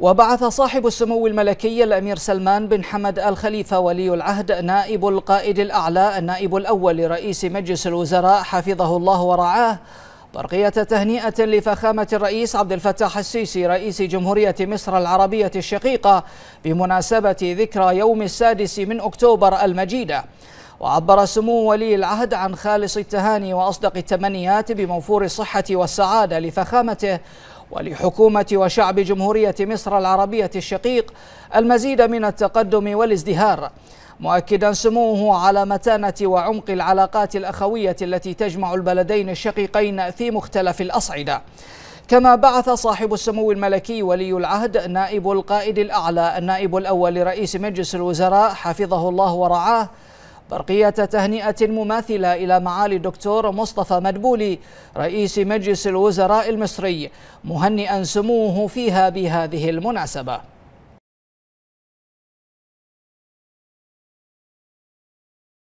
وبعث صاحب السمو الملكي الأمير سلمان بن حمد الخليفة ولي العهد نائب القائد الأعلى النائب الأول لرئيس مجلس الوزراء حفظه الله ورعاه برقية تهنئة لفخامة الرئيس عبد الفتاح السيسي رئيس جمهورية مصر العربية الشقيقة بمناسبة ذكرى يوم السادس من أكتوبر المجيدة وعبر سمو ولي العهد عن خالص التهاني وأصدق التمنيات بموفور الصحة والسعادة لفخامته ولحكومة وشعب جمهورية مصر العربية الشقيق المزيد من التقدم والازدهار مؤكدا سموه على متانة وعمق العلاقات الأخوية التي تجمع البلدين الشقيقين في مختلف الأصعدة كما بعث صاحب السمو الملكي ولي العهد نائب القائد الأعلى النائب الأول لرئيس مجلس الوزراء حفظه الله ورعاه برقية تهنئة مماثلة إلى معالي الدكتور مصطفى مدبولي رئيس مجلس الوزراء المصري مهنئا سموه فيها بهذه المناسبة